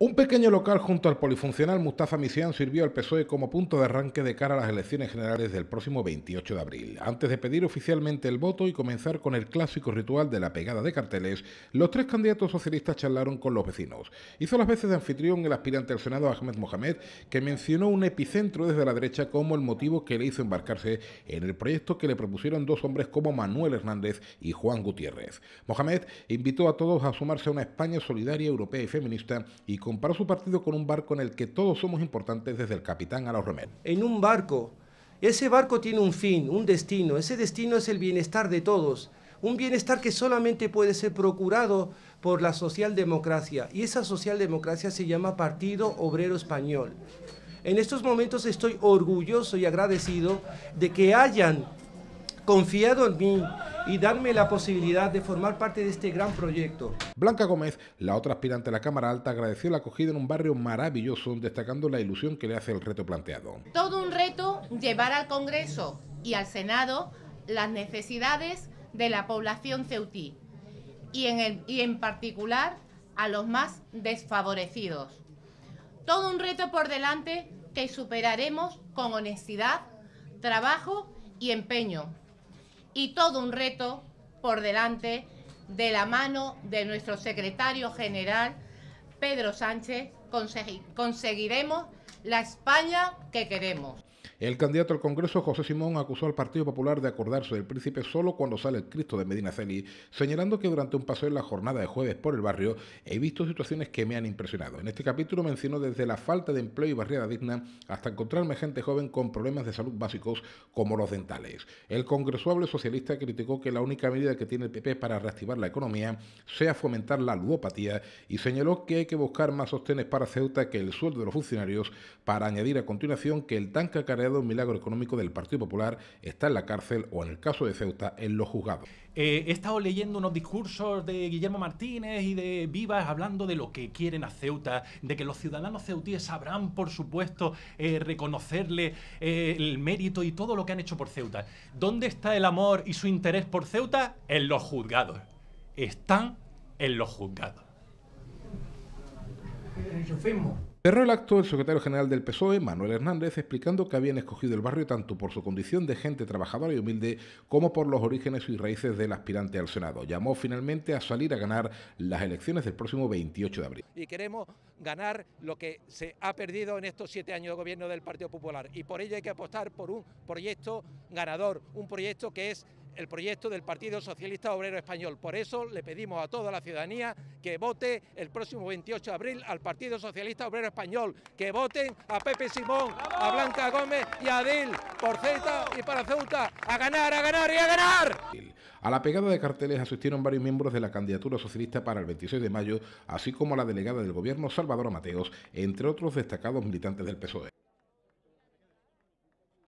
Un pequeño local junto al polifuncional Mustafa Misián sirvió al PSOE como punto de arranque de cara a las elecciones generales del próximo 28 de abril. Antes de pedir oficialmente el voto y comenzar con el clásico ritual de la pegada de carteles, los tres candidatos socialistas charlaron con los vecinos. Hizo las veces de anfitrión el aspirante al Senado Ahmed Mohamed, que mencionó un epicentro desde la derecha como el motivo que le hizo embarcarse en el proyecto que le propusieron dos hombres como Manuel Hernández y Juan Gutiérrez. Mohamed invitó a todos a sumarse a una España solidaria, europea y feminista y comparó su partido con un barco en el que todos somos importantes desde el capitán a los En un barco, ese barco tiene un fin, un destino, ese destino es el bienestar de todos, un bienestar que solamente puede ser procurado por la socialdemocracia y esa socialdemocracia se llama Partido Obrero Español. En estos momentos estoy orgulloso y agradecido de que hayan confiado en mí y darme la posibilidad de formar parte de este gran proyecto. Blanca Gómez, la otra aspirante a la Cámara Alta, agradeció la acogida en un barrio maravilloso, destacando la ilusión que le hace el reto planteado. Todo un reto llevar al Congreso y al Senado las necesidades de la población ceutí y en, y en particular a los más desfavorecidos. Todo un reto por delante que superaremos con honestidad, trabajo y empeño y todo un reto por delante de la mano de nuestro secretario general, Pedro Sánchez, conseguiremos la España que queremos. El candidato al Congreso, José Simón, acusó al Partido Popular de acordarse del príncipe solo cuando sale el Cristo de Medina Medinaceli, señalando que durante un paseo en la jornada de jueves por el barrio he visto situaciones que me han impresionado. En este capítulo mencionó desde la falta de empleo y barriada digna hasta encontrarme gente joven con problemas de salud básicos como los dentales. El congresuable socialista criticó que la única medida que tiene el PP para reactivar la economía sea fomentar la ludopatía y señaló que hay que buscar más sostenes para Ceuta que el sueldo de los funcionarios para añadir a continuación que el tanque un milagro económico del Partido Popular, está en la cárcel o en el caso de Ceuta en los juzgados. Eh, he estado leyendo unos discursos de Guillermo Martínez y de Vivas hablando de lo que quieren a Ceuta, de que los ciudadanos ceutíes sabrán, por supuesto, eh, reconocerle eh, el mérito y todo lo que han hecho por Ceuta. ¿Dónde está el amor y su interés por Ceuta? En los juzgados. Están en los juzgados. Cerró el acto el secretario general del PSOE, Manuel Hernández, explicando que habían escogido el barrio tanto por su condición de gente trabajadora y humilde como por los orígenes y raíces del aspirante al Senado. Llamó finalmente a salir a ganar las elecciones del próximo 28 de abril. Y queremos ganar lo que se ha perdido en estos siete años de gobierno del Partido Popular. Y por ello hay que apostar por un proyecto ganador, un proyecto que es el proyecto del Partido Socialista Obrero Español. Por eso le pedimos a toda la ciudadanía que vote el próximo 28 de abril al Partido Socialista Obrero Español, que voten a Pepe Simón, a Blanca Gómez y a Adil, por Ceuta y para Ceuta, a ganar, a ganar y a ganar. A la pegada de carteles asistieron varios miembros de la candidatura socialista para el 26 de mayo, así como la delegada del gobierno Salvador Mateos, entre otros destacados militantes del PSOE.